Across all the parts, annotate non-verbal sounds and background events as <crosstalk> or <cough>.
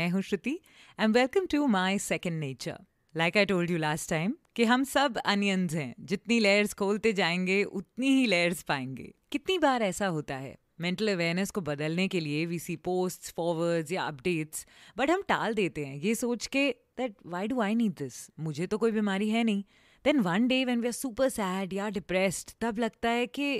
मैं हूं Shruti and welcome to my second nature like I told you last time कि हम सब अनियंस हैं जितनी लेयर्स खोलते जाएंगे उतनी ही लेयर्स पाएंगे कितनी बार ऐसा होता है मेंटल अवेयरनेस को बदलने के लिए वी सी पोस्ट फॉरवर्ड्स या अपडेट्स बट हम टाल देते हैं ये सोच के that why do I need this मुझे तो कोई बीमारी है नहीं then one day when we are super sad या डिप्रेस्ड तब लगता है कि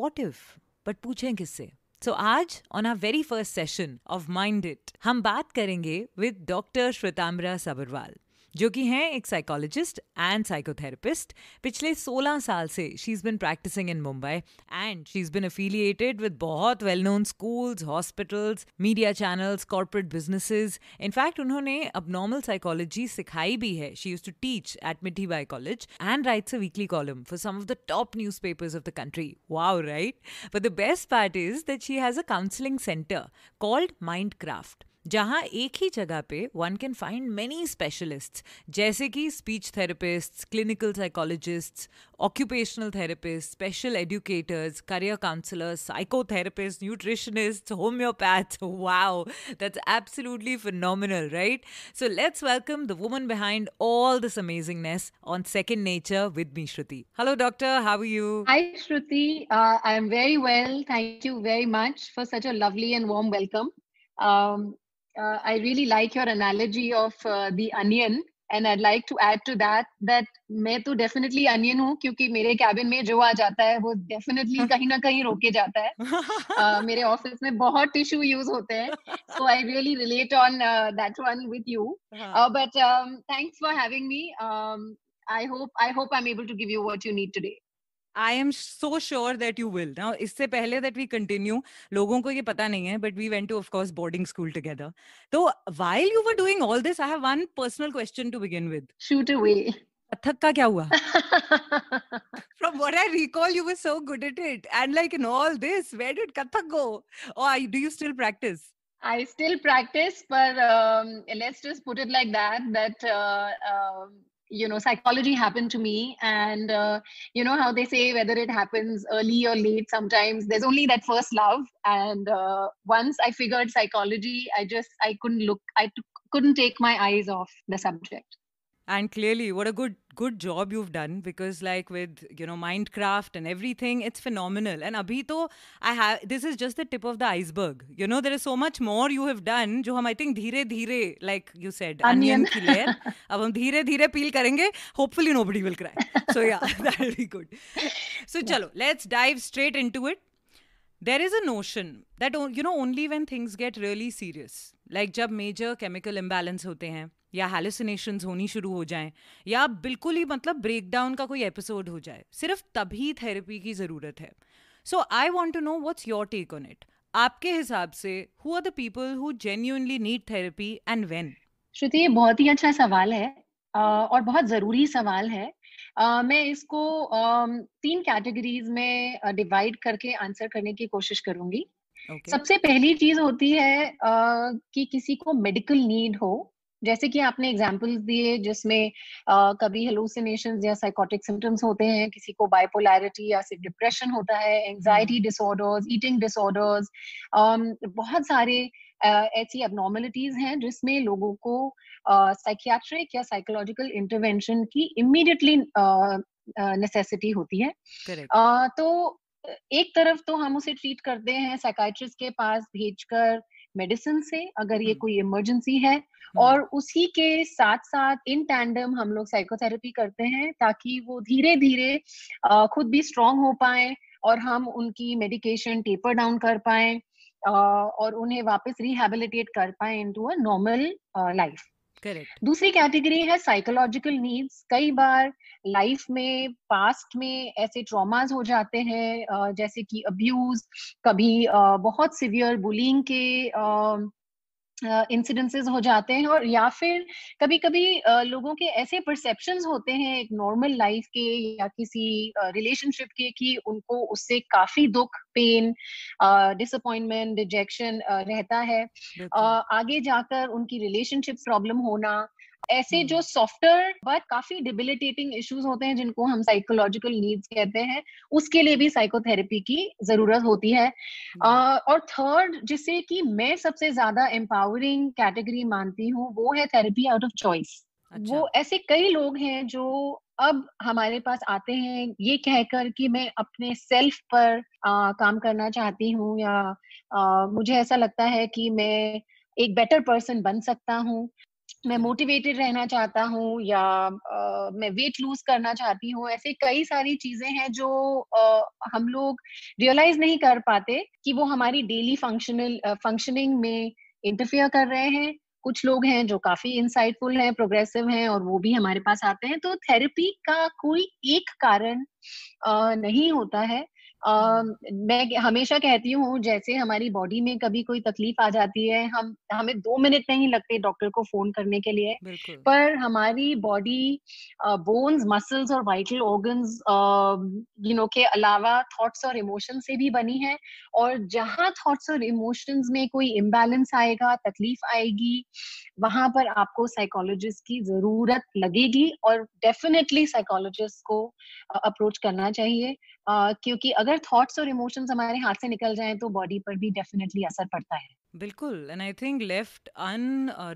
वॉट इफ बट पूछें किससे सो so, आज on our very first session of mind it हम बात करेंगे विद डॉक्टर श्वेताम्बरा सबरवाल जो कि हैं एक साइकोलॉजिस्ट एंड साइकोथेरेपिस्ट पिछले 16 साल से she is been practising in Mumbai and she is been affiliated with बहुत well known schools hospitals media channels corporate businesses in fact उन्होंने अब नॉर्मल साइकोलॉजी सिखाई भी है she use to teach at Mithibai college and writes a weekly column for some of the top newspapers of the country wow right but the best part is that she has a counselling centre called mind craft जहां एक ही जगह पे one can find many specialists जैसे कि speech therapists clinical psychologists occupational therapist special educators career counsellors psychotherapist nutritionist homoeopath wow that's absolutely phenomenal right so let's welcome the woman behind all this amazingness on second nature with me shruti hello doctor how are you hi shruti uh, i am very well thank you very much for such a lovely and warm welcome um, uh, I really like your analogy of uh, the onion. And I'd like to add to that that मैं तो definitely onion हूँ क्योंकि मेरे cabin में जो आ जाता है वो definitely <laughs> कहीं ना कहीं रोके जाता है <laughs> uh, मेरे office में बहुत tissue use होते हैं so I really relate on uh, that one with you uh, but um, thanks for having me um, I hope I hope I'm able to give you what you need today I am so sure that you will Now, इससे पहले that we continue लोगों को ये पता नहीं है but we went to of course boarding school together तो while you were doing all this I have one personal question to begin with shoot away Kathak का क्या हुआ <laughs> From what I recall, you were so good at it. And like in all this, where did Kathak go? Or do you still practice? I still practice, but um, let's just put it like that that uh, um, you know psychology happened to me and uh, you know how they say whether it happens early or late sometimes there's only that first love and uh, once i figured psychology i just i couldn't look i t- couldn't take my eyes off the subject and clearly what a good good job you've done because like with you know mindcraft and everything it's phenomenal and abhi to i have this is just the tip of the iceberg you know there is so much more you have done jo hum i think dheere dheere like you said onion, onion layer <laughs> ab hum dheere dheere peel karenge hopefully nobody will cry so yeah <laughs> that will be good so yeah. chalo let's dive straight into it there is a notion that you know only when things get really serious like जब major chemical imbalance होते हैं या hallucinations होनी शुरू हो जाएं या बिल्कुल ही मतलब ब्रेकडाउन का कोई एपिसोड हो जाए सिर्फ तभी थेरेपी की ज़रूरत है so I want to know what's your take on it आपके हिसाब से who are the people who genuinely need therapy and when Shruti ये बहुत ही अच्छा सवाल है और बहुत ज़रूरी सवाल है Uh, मैं इसको uh, तीन कैटेगरीज में डिवाइड uh, करके आंसर करने की कोशिश करूंगी okay. सबसे पहली चीज होती है कि किसी को मेडिकल नीड हो जैसे कि आपने एग्जाम्पल्स दिए जिसमें कभी हेलोसिनेशन या साइकोटिक सिम्टम्स होते हैं किसी को बाइपोलैरिटी या सिर्फ डिप्रेशन होता है एंजाइटी डिसऑर्डर्स ईटिंग डिसऑर्डर्स बहुत सारे आ, ऐसी एबनॉर्मेलिटीज हैं जिसमें लोगों को साइकियाट्रिक या साइकोलॉजिकल इंटरवेंशन की इमीडिएटली नेसेसिटी होती है uh, तो एक तरफ तो हम उसे ट्रीट करते हैं साइकाइट्रिस्ट के पास भेजकर मेडिसिन से अगर ये हम्म। कोई इमरजेंसी है हम्म। और उसी के साथ साथ इन टैंडम हम लोग साइकोथेरेपी करते हैं ताकि वो धीरे धीरे खुद भी स्ट्रांग हो पाए और हम उनकी मेडिकेशन टेपर डाउन कर पाए और उन्हें वापस रिहेबिलिटेट कर पाए into a normal life correct दूसरी कैटेगरी है साइकोलॉजिकल नीड्स कई बार लाइफ में पास्ट में ऐसे ट्रॉमास हो जाते हैं जैसे कि अब्यूज कभी बहुत सिवियर बुलिंग के इंसिडेंसेस uh, हो जाते हैं और या फिर कभी कभी uh, लोगों के ऐसे परसेप्शन होते हैं एक नॉर्मल लाइफ के या किसी रिलेशनशिप uh, के कि उनको उससे काफी दुख पेन डिसअपॉइंटमेंट डिजेक्शन रहता है uh, आगे जाकर उनकी रिलेशनशिप प्रॉब्लम होना ऐसे हम्म। जो सॉफ्टवेयर बट काफी डिबिलिटेटिंग इश्यूज होते हैं जिनको हम साइकोलॉजिकल नीड्स कहते हैं उसके लिए भी साइकोथेरेपी की जरूरत होती है हम्म। और थर्ड जिसे कि मैं सबसे ज्यादा एम्पावरिंग कैटेगरी मानती हूँ वो है थेरेपी आउट ऑफ चॉइस वो अच्छा। ऐसे कई लोग हैं जो अब हमारे पास आते हैं ये कहकर कि मैं अपने सेल्फ पर आ, काम करना चाहती हूँ या आ, मुझे ऐसा लगता है कि मैं एक बेटर पर्सन बन सकता हूँ मैं मोटिवेटेड रहना चाहता हूँ या uh, मैं वेट लूज करना चाहती हूँ ऐसे कई सारी चीजें हैं जो uh, हम लोग रियलाइज नहीं कर पाते कि वो हमारी डेली फंक्शनल फंक्शनिंग में इंटरफेयर कर रहे हैं कुछ लोग हैं जो काफी इंसाइटफुल हैं प्रोग्रेसिव हैं और वो भी हमारे पास आते हैं तो थेरेपी का कोई एक कारण नहीं होता है Uh, मैं हमेशा कहती हूँ जैसे हमारी बॉडी में कभी कोई तकलीफ आ जाती है हम हमें दो मिनट नहीं लगते डॉक्टर को फोन करने के लिए पर हमारी बॉडी बोन्स मसल्स और वाइटल ऑर्गन्स यू नो के अलावा थॉट्स और इमोशंस से भी बनी है और जहाँ थॉट्स और इमोशंस में कोई इम्बेलेंस आएगा तकलीफ आएगी वहां पर आपको साइकोलॉजिस्ट की जरूरत लगेगी और डेफिनेटली साइकोलॉजिस्ट को अप्रोच अप्रोच करना चाहिए uh, क्योंकि अगर थॉट्स और इमोशंस हमारे हाथ से निकल जाएं तो बॉडी पर भी डेफिनेटली असर पड़ता है बिल्कुल and I think left 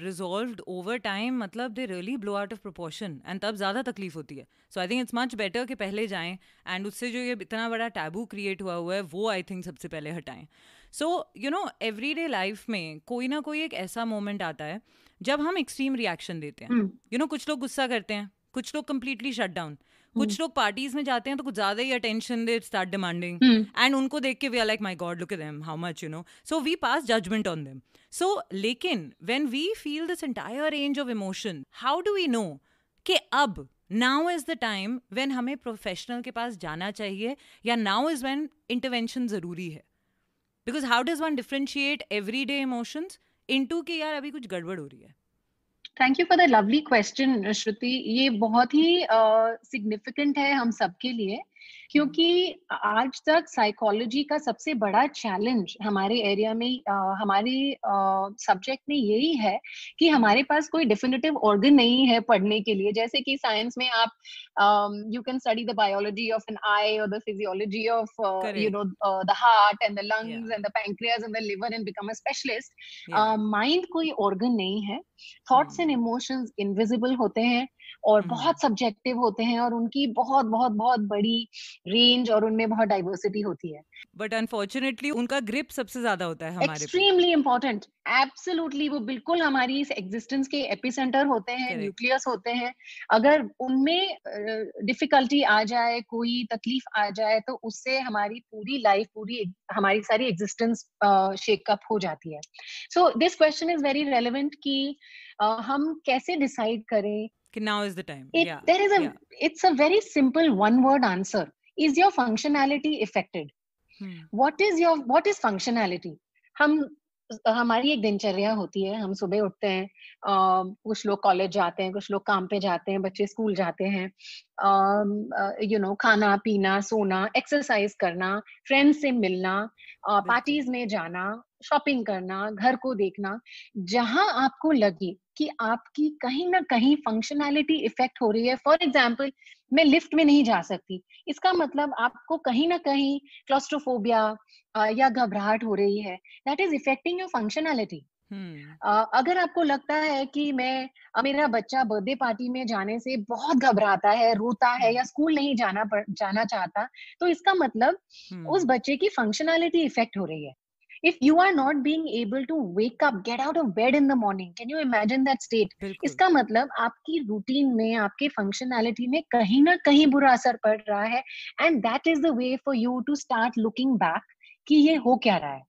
unresolved over time मतलब they really blow out of proportion and तब ज़्यादा तकलीफ होती है so I think it's much better कि पहले जाएं एंड उससे जो ये इतना बड़ा टैबू क्रिएट हुआ हुआ है वो आई थिंक सबसे पहले हटाएं so you know every day life में कोई ना कोई एक ऐसा मोमेंट आता है जब हम एक्सट्रीम रिएक्शन देते हैं you hmm. Know you know, कुछ लोग गुस्सा करते हैं कुछ लोग कम्प्लीटली शट डाउन कुछ हम्म। लोग पार्टीज में जाते हैं तो कुछ ज्यादा ही अटेंशन दे स्टार्ट डिमांडिंग एंड उनको देख के we are like my god look them how much you know so we pass judgement on them so लेकिन when we feel this entire range of emotion how do we know कि अब now is the time when हमें professional के पास जाना चाहिए या now is when intervention जरूरी है because how does one differentiate every day emotions into कि यार अभी कुछ गड़बड़ हो रही है thank you for the lovely question Shruti ये बहुत ही सिग्निफिकेंट uh, है हम सबके लिए क्योंकि आज तक साइकोलॉजी का सबसे बड़ा चैलेंज हमारे एरिया में हमारे सब्जेक्ट में यही है कि हमारे पास कोई डेफिनेटिव ऑर्गन नहीं है पढ़ने के लिए जैसे कि साइंस में आप you can study the biology of an eye और the physiology of you know the heart and the lungs and the pancreas and the liver and become a specialist mind कोई ऑर्गन नहीं है thoughts and emotions invisible होते हैं और hmm. बहुत subjective होते हैं और उनकी बहुत बहुत बहुत बड़ी रेंज और उनमें बहुत डाइवर्सिटी होती है बट अनफॉर्चुनेटली उनका ग्रिप सबसे ज्यादा होता है हमारे एक्सट्रीमली इम्पोर्टेंट एब्सोलूटली वो बिल्कुल हमारी इस एग्जिस्टेंस के एपिसेंटर होते हैं न्यूक्लियस होते हैं अगर उनमें डिफिकल्टी आ जाए कोई तकलीफ आ जाए तो उससे हमारी पूरी लाइफ पूरी हमारी सारी एग्जिस्टेंस शेकअप हो जाती है so this question is very relevant कि हम कैसे डिसाइड करें कि now is the time there is it's a very simple one word answer is your functionality affected what is your what is functionality हम हमारी एक दिनचर्या होती है हम सुबह उठते हैं कुछ लोग कॉलेज जाते हैं कुछ लोग काम पे जाते हैं बच्चे स्कूल जाते हैं यू नो खाना पीना सोना एक्सरसाइज करना फ्रेंड्स से मिलना पार्टीज में जाना शॉपिंग करना घर को देखना जहां आपको लगे कि आपकी कहीं ना कहीं फंक्शनैलिटी इफेक्ट हो रही है फॉर एग्जाम्पल मैं लिफ्ट में नहीं जा सकती इसका मतलब आपको कहीं ना कहीं क्लोस्ट्रोफोबिया या घबराहट हो रही है that is affecting your functionality अगर आपको लगता है कि मैं मेरा बच्चा बर्थडे पार्टी में जाने से बहुत घबराता है रोता है या स्कूल हम्म। नहीं जाना जाना चाहता तो इसका मतलब हम्म। उस बच्चे की फंक्शनैलिटी इफेक्ट हो रही है if you are not being able to wake up get out of bed in the morning can you imagine that state इसका मतलब आपकी रूटीन में आपके फंक्शनैलिटी में कहीं ना कहीं बुरा असर पड़ रहा है and that is the way for you to start looking back कि ये हो क्या रहा है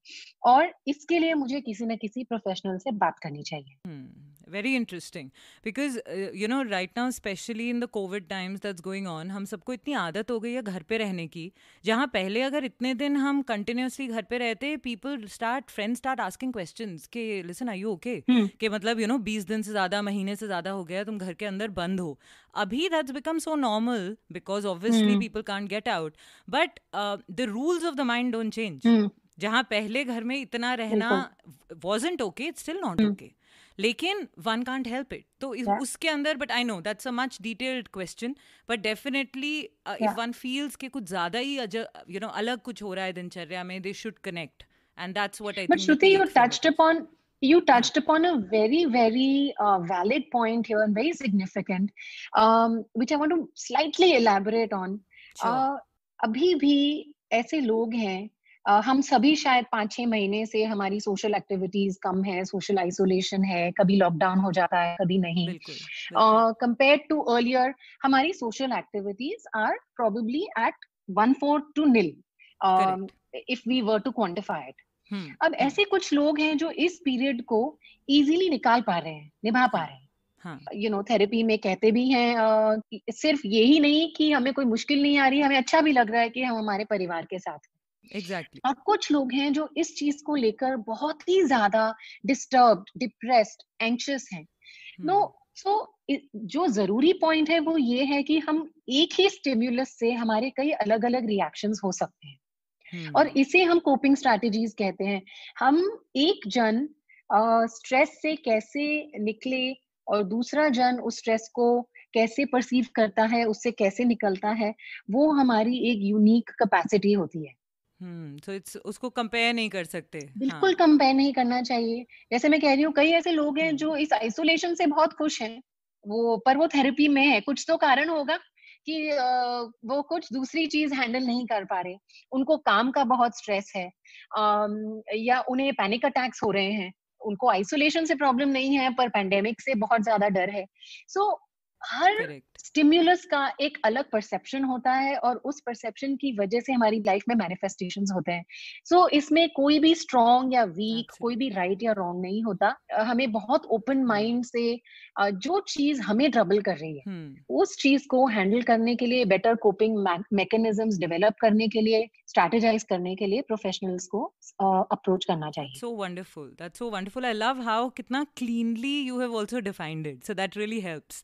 और इसके लिए मुझे किसी ना किसी प्रोफेशनल से बात करनी चाहिए hmm. Very interesting because you know right now specially in the Covid times that's going on हम सबको इतनी आदत हो गई है घर पे रहने की जहाँ पहले अगर इतने दिन हम कंटिन्यूसली घर पे रहते people start friend start asking question के लिसन आई ओके के मतलब यू नो बीस दिन से ज़्यादा महीने से ज़्यादा हो गया तुम घर के अंदर बंद हो अभी that's become so normal because obviously people can't get out but the rules of the mind don't change जहाँ पहले घर में इतना रहना wasn't okay it's still not okay लेकिन वन कांट हेल्प इट तो इस, yeah. उसके अंदर but I know that's a much detailed question but definitely if one feels के कुछ ज्यादा ही यू नो अलग कुछ हो रहा है दिनचर्या में they should connect and that's what i but shruti you touched upon you touched upon a very very uh, valid point here and very significant um, which i want to slightly elaborate on sure. uh, अभी भी ऐसे लोग हैं हम सभी शायद पाँच छः महीने से हमारी सोशल एक्टिविटीज कम है सोशल आइसोलेशन है कभी लॉकडाउन हो जाता है कभी नहीं कंपेयर टू अर्लियर हमारी social activities are probably at one fourth to nil if we were to quantify it अब हम्म। ऐसे कुछ लोग हैं जो इस पीरियड को इजीली निकाल पा रहे हैं निभा पा रहे हैं यू नो थेरेपी में कहते भी हैं uh, सिर्फ यही नहीं कि हमें कोई मुश्किल नहीं आ रही हमें अच्छा भी लग रहा है कि हम हमारे परिवार के साथ एग्जैक्टली exactly. और कुछ लोग हैं जो इस चीज को लेकर बहुत ही ज्यादा डिस्टर्ब डिप्रेस्ड एंशियस हैं नो हम्म। सो so, जो जरूरी पॉइंट है वो ये है कि हम एक ही स्टिम्यूलस से हमारे कई अलग अलग रिएक्शंस हो सकते हैं hmm. और इसे हम कोपिंग स्ट्रैटेजीज कहते हैं हम एक जन स्ट्रेस से कैसे निकले और दूसरा जन उस स्ट्रेस को कैसे परसीव करता है उससे कैसे निकलता है वो हमारी एक यूनिक कैपेसिटी होती है हम्म, तो इट्स उसको कंपेयर नहीं कर सकते हाँ बिल्कुल कंपेयर नहीं करना चाहिए जैसे मैं कह रही हूँ कई ऐसे लोग हैं जो हम्म। इस आइसोलेशन से बहुत खुश हैं वो पर वो थेरेपी में है कुछ तो कारण होगा कि वो कुछ दूसरी चीज हैंडल नहीं कर पा रहे उनको काम का बहुत स्ट्रेस है या उन्हें पैनिक अटैक्स हो रहे हैं उनको आइसोलेशन से प्रॉब्लम नहीं है पर पेंडेमिक से बहुत ज्यादा डर है सो so, हर Correct. स्टिम्यूलस का एक अलग परसेप्शन होता है और उस परसेप्शन की वजह से हमारी लाइफ में मैनिफेस्टेशन होते हैं सो so, इसमें कोई भी स्ट्रॉन्ग या वीक अच्छा। कोई भी राइट right या रॉन्ग नहीं होता हमें बहुत ओपन माइंड हम्म। से जो चीज हमें ट्रबल कर रही है हम्म। उस चीज को हैंडल करने के लिए बेटर कोपिंग मैकेनिज्म डेवलप करने के लिए स्ट्रेटेजाइज करने के लिए प्रोफेशनल्स को अप्रोच uh, करना चाहिए so wonderful that's so wonderful I love how कितना cleanly you have also defined it so that really helps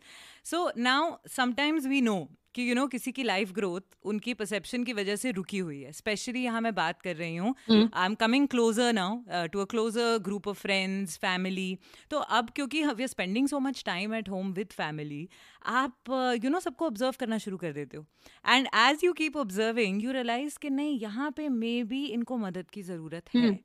so now sometimes we know कि यू you नो know, किसी की लाइफ ग्रोथ उनकी perception की वजह से रुकी हुई है स्पेशली यहाँ मैं बात कर रही हूँ I am coming closer now to a closer group of friends family तो अब क्योंकि we are spending so much time at home with family आप यू uh, नो सबको ऑब्जर्व करना शुरू कर देते हो and as you keep observing you realise कि नहीं यहाँ पे मे बी इनको मदद की ज़रूरत है हम्म।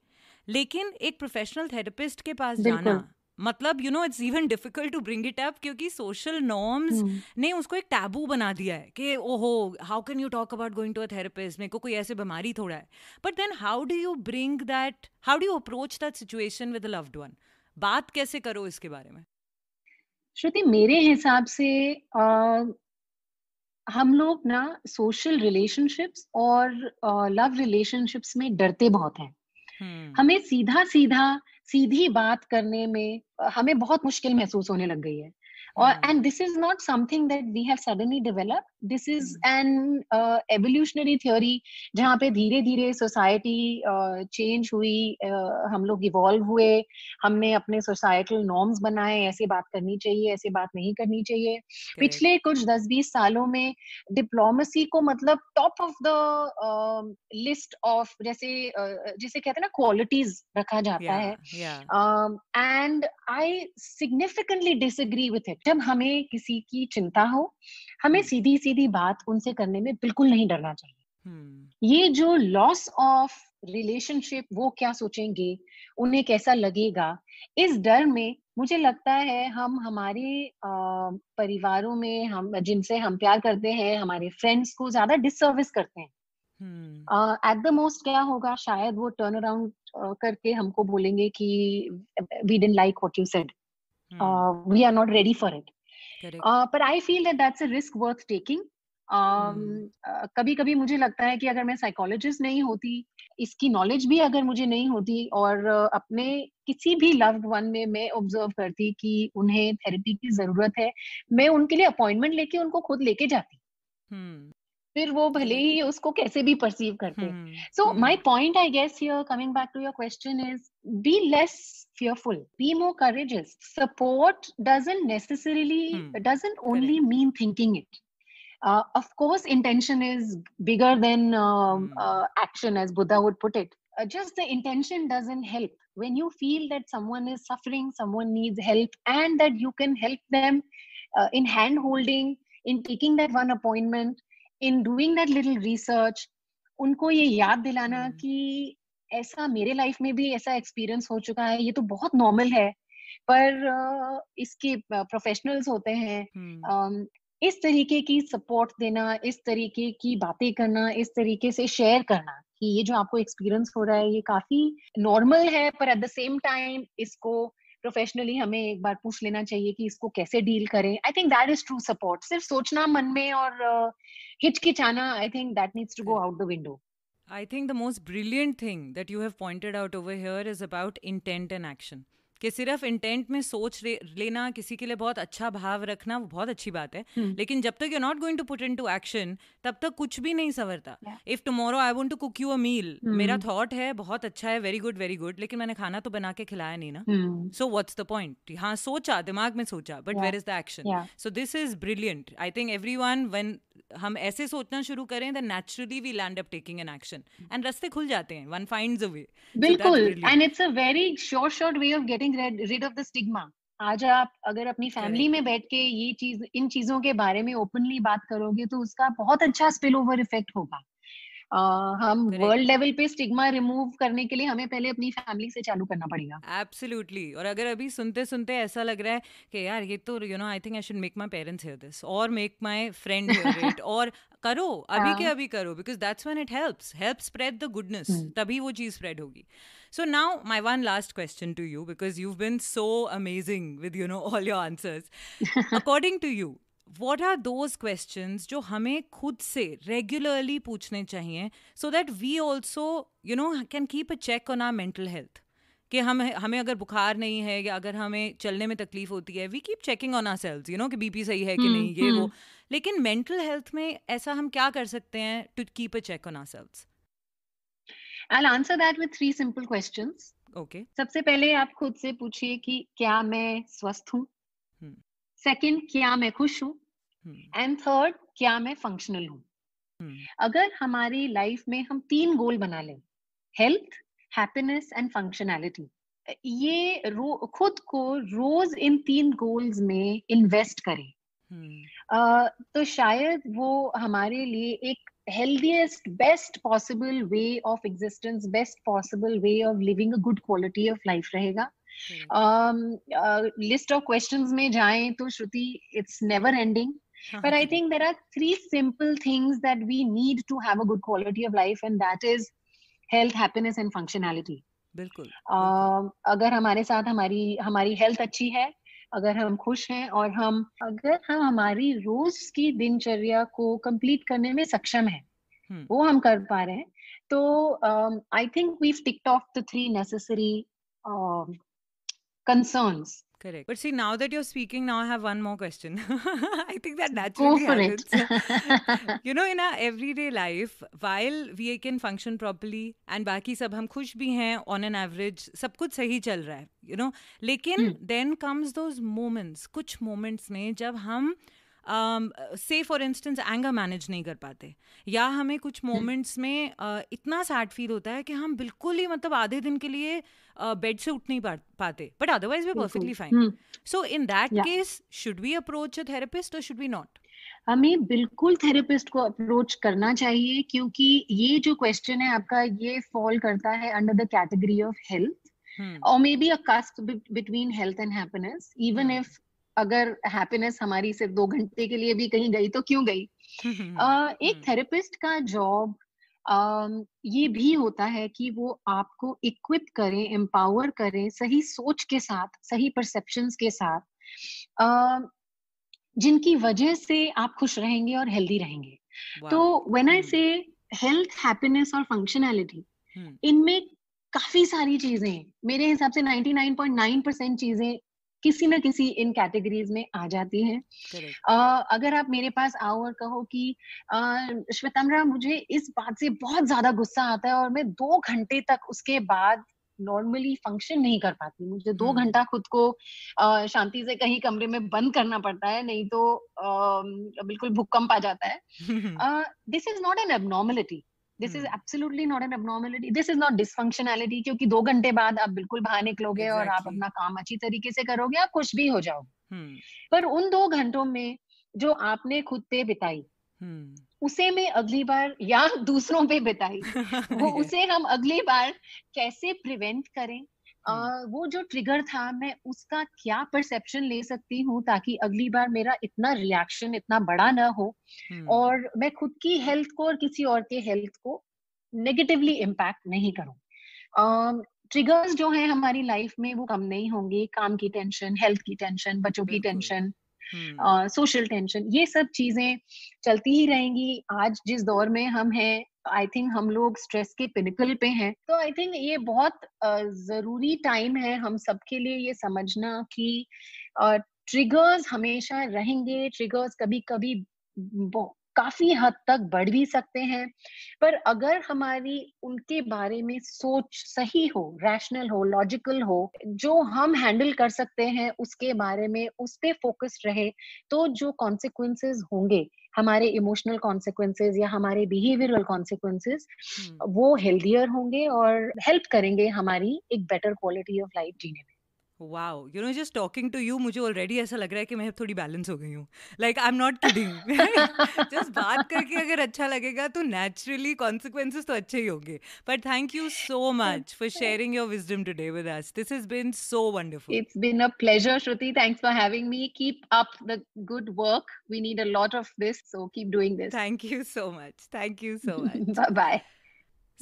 लेकिन एक प्रोफेशनल थेरेपिस्ट के पास जाना मतलब you know it's even difficult to bring it up क्योंकि सोशल नॉर्म्स hmm. ने उसको एक टैबू बना दिया है कि ओहो how can you talk about going to a therapist मेरे को कोई ऐसे बीमारी थोड़ा है but then how do you bring that how do you approach that situation with a loved one बात कैसे करो इसके बारे में श्रुति मेरे हिसाब से आ, हम लोग ना सोशल रिलेशनशिप्स और लव uh, रिलेशनशिप्स में डरते बहुत हैं hmm. हमें सीधा सीधा सीधी बात करने में हमें बहुत मुश्किल महसूस होने लग गई है or mm. and this is not something that we have suddenly developed this is mm. an uh, evolutionary theory जहाँ पे धीरे धीरे सोसाइटी चेंज uh, हुई uh, हम लोग इवॉल्व हुए हमने अपने सोसाइटल नॉर्म्स बनाए ऐसे बात करनी चाहिए ऐसे बात नहीं करनी चाहिए okay. पिछले कुछ दस बीस सालों में डिप्लोमेसी को मतलब top of the list of जैसे uh, जिसे कहते हैं ना क्वालिटीज रखा जाता yeah, है and I significantly disagree with it जब हमें किसी की चिंता हो हमें हम्म। सीधी सीधी बात उनसे करने में बिल्कुल नहीं डरना चाहिए hmm. ये जो लॉस ऑफ रिलेशनशिप वो क्या सोचेंगे उन्हें कैसा लगेगा इस डर में मुझे लगता है हम हमारे परिवारों में हम जिनसे हम प्यार करते हैं हमारे फ्रेंड्स को ज्यादा डिससर्विस करते हैं एट द मोस्ट क्या होगा शायद वो टर्न अराउंड करके हमको बोलेंगे कि we don't like what you said mm. we are not ready for it uh, but i feel that that's a risk worth taking um, hmm. uh, कभी कभी मुझे लगता है कि अगर मैं साइकोलॉजिस्ट नहीं होती इसकी नॉलेज भी अगर मुझे नहीं होती और अपने किसी भी लव्ड वन में मैं ऑब्जर्व करती कि उन्हें थेरेपी की जरूरत है मैं उनके लिए अपॉइंटमेंट लेके उनको खुद लेके जाती hmm. फिर वो भले ही उसको कैसे भी परसीव करते so my point I guess here coming back to your question is fearful be more courageous support doesn't necessarily hmm, doesn't only mean thinking it uh, of course intention is bigger than um, hmm. uh, action as buddha would put it uh, just the intention doesn't help when you feel that someone is suffering someone needs help and that you can help them in hand holding in taking that one appointment in doing that little research उनको ये याद दिलाना mm. कि ऐसा मेरे life में भी ऐसा एक्सपीरियंस हो चुका है ये तो बहुत नॉर्मल है पर इसके प्रोफेशनल्स होते हैं hmm. इस तरीके की सपोर्ट देना इस तरीके की बातें करना इस तरीके से शेयर करना कि ये जो आपको एक्सपीरियंस हो रहा है ये काफी नॉर्मल है पर एट द सेम टाइम इसको प्रोफेशनली हमें एक बार पूछ लेना चाहिए कि इसको कैसे डील करें I think that is true support सिर्फ सोचना मन में और uh, हिचकिचाना I think that needs to go out the window I think the most brilliant thing that you have pointed out over here is about intent and action कि सिर्फ intent में सोच लेना किसी के लिए बहुत अच्छा भाव रखना वो बहुत अच्छी बात है hmm. लेकिन जब तक you not going to put into action तब तक कुछ भी नहीं संवरता if tomorrow I want to cook you a meal मेरा थॉट है बहुत अच्छा है वेरी गुड वेरी गुड लेकिन मैंने खाना तो बना के खिलाया नहीं ना सो व्हाट्स द पॉइंट हाँ सोचा दिमाग में सोचा but where is the action so this is brilliant I think everyone हम ऐसे सोचना शुरू करें the naturally we land up taking an action and रस्ते खुल जाते हैं वन फाइंड अ वे बिल्कुल and it's a very sure short way of getting getting rid, of the stigma आज आप अगर अपनी फैमिली में बैठ के ये चीज इन चीजों के बारे में ओपनली बात करोगे तो उसका बहुत अच्छा स्पिल ओवर इफेक्ट होगा हम वर्ल्ड लेवल पे स्टिग्मा रिमूव करने के लिए हमें पहले अपनी फैमिली से चालू करना पड़ेगा एब्सोल्युटली और अगर अभी सुनते सुनते ऐसा लग रहा है कि यार ये तो you know I think I should make my parents hear this और मेक माई फ्रेंड इट और करो अभी के हाँ। अभी करो because that's when it helps help spread the goodness तभी वो चीज स्प्रेड होगी so now my one last question to you because you been so amazing with you know all your answers according to you what are those questions जो हमें खुद से regularly पूछने चाहिए so that we also you know can keep a check on our mental health कि हम हमें अगर बुखार नहीं है या अगर हमें चलने में तकलीफ होती है we keep checking on ourselves you know कि बीपी सही है कि हम्म, नहीं ये वो हम्म। लेकिन मेंटल हेल्थ में ऐसा हम क्या कर सकते हैं to keep a check on ourselves I answer that with three simple questions. Okay सबसे पहले आप खुद से पूछिए कि क्या मैं स्वस्थ हूँ सेकंड हम्म। क्या मैं खुश हूँ एंड हम्म। थर्ड क्या मैं फंक्शनल हूँ हम्म। अगर हमारी लाइफ में हम तीन गोल बना लें हेल्थ हैप्पीनेस एंड फंक्शनैलिटी ये रो, खुद को रोज इन तीन गोल्स में इन्वेस्ट करें hmm. uh, तो शायद वो हमारे लिए एक healthiest best possible way of existence best possible way of living a good quality of life रहेगा लिस्ट ऑफ क्वेश्चंस में जाएं तो Shruti it's never ending but i think there are three simple things that we need to have a good quality of life and that is health happiness and functionality बिल्कुल uh, अगर हमारे साथ हमारी हमारी health अच्छी है अगर हम खुश हैं और हम अगर हम हमारी रोज की दिनचर्या को कंप्लीट करने में सक्षम है hmm. वो हम कर पा रहे हैं तो I think we ticked off the three necessary concerns Correct. But see, now that you're speaking, now I have one more question. I think that naturally Go for happens. It. you know, in our everyday life, while we can function properly and baki sab hum khush bhi hain on an average, sab kuch sahi chal raha hai, you know. hmm. then comes those moments, kuch moments में jab hum से for instance anger manage नहीं कर पाते या हमें कुछ moments hmm. hmm. में uh, इतना सैड फील होता है कि हम बिल्कुल ही मतलब आधे दिन के लिए बेड uh, से उठ नहीं पाते but otherwise we perfectly fine so in that case should we approach a therapist और शुड वी नॉट हमें बिल्कुल थेरेपिस्ट को अप्रोच करना चाहिए क्योंकि ये जो क्वेश्चन है आपका ये फॉल करता है under the category of health और maybe a cusp between health and happiness even if अगर हैप्पीनेस हमारी सिर्फ दो घंटे के लिए भी कहीं गई तो क्यों गई <laughs> हम्म। एक थेरेपिस्ट का जॉब ये भी होता है कि वो आपको इक्विप करें एम्पावर करें सही सोच के साथ सही परसेप्शन के साथ जिनकी वजह से आप खुश रहेंगे और हेल्दी रहेंगे तो when I say health happiness और फंक्शनैलिटी हम्म। इनमें काफी सारी चीजें मेरे हिसाब से 99.9 परसेंट चीजें किसी ना किसी इन कैटेगरीज में आ जाती है uh, अगर आप मेरे पास आओ और कहो कि uh, श्वेतमरा मुझे इस बात से बहुत ज्यादा गुस्सा आता है और मैं दो घंटे तक उसके बाद नॉर्मली फंक्शन नहीं कर पाती मुझे दो हम्म। घंटा खुद को शांति से कहीं कमरे में बंद करना पड़ता है नहीं तो बिल्कुल भूकंप आ जाता है this is not an abnormality this is absolutely not an abnormality this is not dysfunctionality क्योंकि दो घंटे बाद आप बिल्कुल बाहर निकलोगे exactly. और आप अपना काम अच्छी तरीके से करोगे आप कुछ भी हो जाओगे hmm. पर उन दो घंटों में जो आपने खुद पे बिताई hmm. उसे में अगली बार या दूसरों पे बिताई वो <laughs> उसे हम अगली बार कैसे प्रिवेंट करें वो जो ट्रिगर था मैं उसका क्या परसेप्शन ले सकती हूँ ताकि अगली बार मेरा इतना रिएक्शन इतना बड़ा ना हो और मैं खुद की हेल्थ को और किसी और के हेल्थ को नेगेटिवली इम्पैक्ट नहीं करूँ ट्रिगर्स जो है हमारी लाइफ में वो कम नहीं होंगे काम की टेंशन हेल्थ की टेंशन बच्चों की टेंशन सोशल टेंशन ये सब चीजें चलती ही रहेंगी आज जिस दौर में हम हैं आई थिंक हम लोग स्ट्रेस के पिनिकल पे हैं तो आई थिंक ये बहुत जरूरी टाइम है हम सबके लिए ये समझना कि ट्रिगर्स हमेशा रहेंगे ट्रिगर्स कभी कभी काफी हद तक बढ़ भी सकते हैं पर अगर हमारी उनके बारे में सोच सही हो रैशनल हो लॉजिकल हो जो हम हैंडल कर सकते हैं उसके बारे में उस पर फोकस्ड रहे तो जो कॉन्सिक्वेंसेज होंगे हमारे इमोशनल कॉन्सिक्वेंसेज या हमारे बिहेवियरल हम्म। कॉन्सिक्वेंसेज वो हेल्दियर होंगे और हेल्प करेंगे हमारी एक बेटर क्वालिटी ऑफ लाइफ जीने में wow you know just talking to you मुझे ऑलरेडी ऐसा लग रहा है कि मैं थोड़ी बैलेंस हो गई हूँ like I am not kidding just बात करके अगर अच्छा लगेगा तो नेचुरली कॉन्सिक्वेंसेज तो अच्छे ही होंगे but thank you so much for sharing your wisdom today with us this has been so wonderful it's been a pleasure Shruti thanks for having me keep up the good work we need a lot of this so keep doing this thank you so much thank you so much bye bye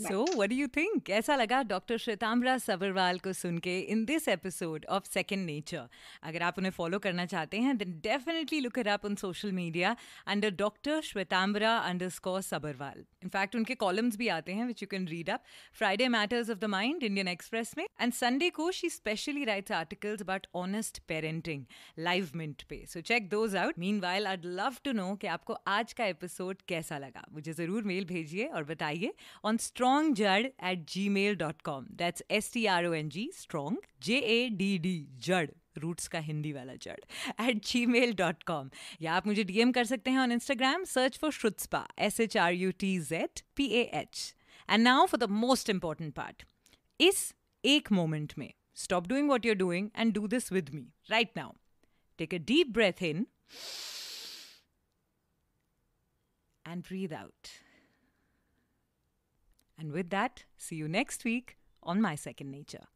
so what do you think ऐसा लगा doctor Shwetambara Sabharwal को सुन के in this episode of second nature अगर आप उन्हें follow करना चाहते हैं then definitely look her up on social media under doctor Shwetambara under स्कॉ सबरवाल इनफैक्ट उनके कॉलम्स भी आते हैं which you can read up Friday matters of the mind Indian Express में एंड संडे को she specially writes articles about honest parenting Live Mint पे so check those out meanwhile I love to know कि आपको आज का episode कैसा लगा मुझे ज़रूर मेल भेजिए और बताइए on strongjad at gmail.com. That's S T R O N G, strong, J A D D, जड़ रूट्स का हिंदी वाला जड़ at Gmail dot com या आप मुझे डीएम कर सकते हैं on Instagram search for Shrutzpah S H R U T Z P A H and now for the most important part इस एक मोमेंट में stop doing what you're doing and do this with me right now take a deep breath in and breathe out And with that, see you next week on My Second Nature.